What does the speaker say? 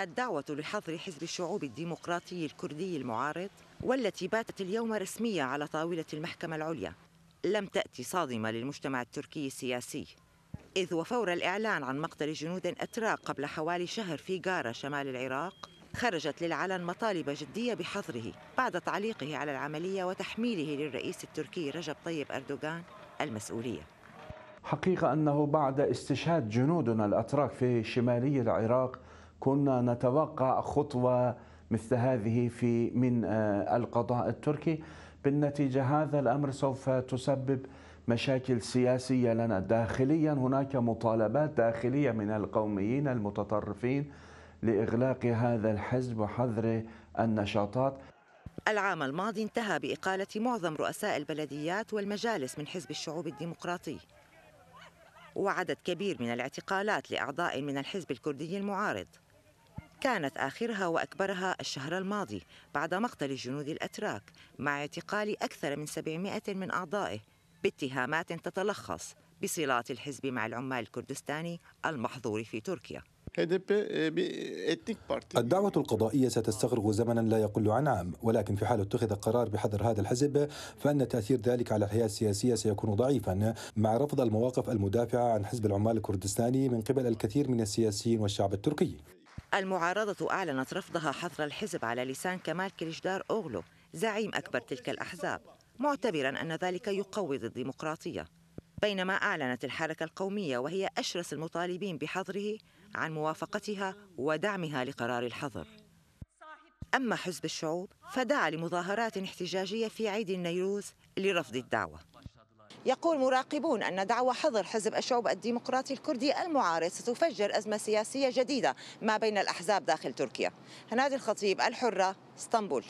الدعوة لحظر حزب الشعوب الديمقراطي الكردي المعارض والتي باتت اليوم رسمية على طاولة المحكمة العليا لم تأتي صادمة للمجتمع التركي السياسي إذ وفور الإعلان عن مقتل جنود أتراك قبل حوالي شهر في جارة شمال العراق خرجت للعلن مطالب جدية بحظره بعد تعليقه على العملية وتحميله للرئيس التركي رجب طيب أردوغان المسؤولية حقيقة أنه بعد استشهاد جنودنا الأتراك في شمالي العراق كنا نتوقع خطوة مثل هذه في من آه، القضاء التركي بالنتيجة هذا الأمر سوف تسبب مشاكل سياسية لنا داخليا هناك مطالبات داخلية من القوميين المتطرفين لإغلاق هذا الحزب وحظر النشاطات العام الماضي انتهى بإقالة معظم رؤساء البلديات والمجالس من حزب الشعوب الديمقراطي وعدد كبير من الاعتقالات لأعضاء من الحزب الكردي المعارض كانت آخرها وأكبرها الشهر الماضي بعد مقتل جنود الأتراك مع اعتقال أكثر من 700 من أعضائه باتهامات تتلخص بصلات الحزب مع العمال الكردستاني المحظور في تركيا إيه، الدعوة القضائية ستستغرق زمنا لا يقل عن عام ولكن في حال اتخذ قرار بحظر هذا الحزب فإن تأثير ذلك على الحياة السياسية سيكون ضعيفا مع رفض المواقف المدافعة عن حزب العمال الكردستاني من قبل الكثير من السياسيين والشعب التركي المعارضة أعلنت رفضها حظر الحزب على لسان كمال كليجدار أوغلو زعيم أكبر تلك الأحزاب معتبرا أن ذلك يقوض الديمقراطية بينما أعلنت الحركة القومية وهي أشرس المطالبين بحظره عن موافقتها ودعمها لقرار الحظر أما حزب الشعوب فدعا لمظاهرات احتجاجية في عيد النيروز لرفض الدعوة يقول مراقبون أن دعوى حظر حزب الشعوب الديمقراطي الكردي المعارض ستفجر أزمة سياسية جديدة ما بين الأحزاب داخل تركيا هنادي الخطيب الحرة اسطنبول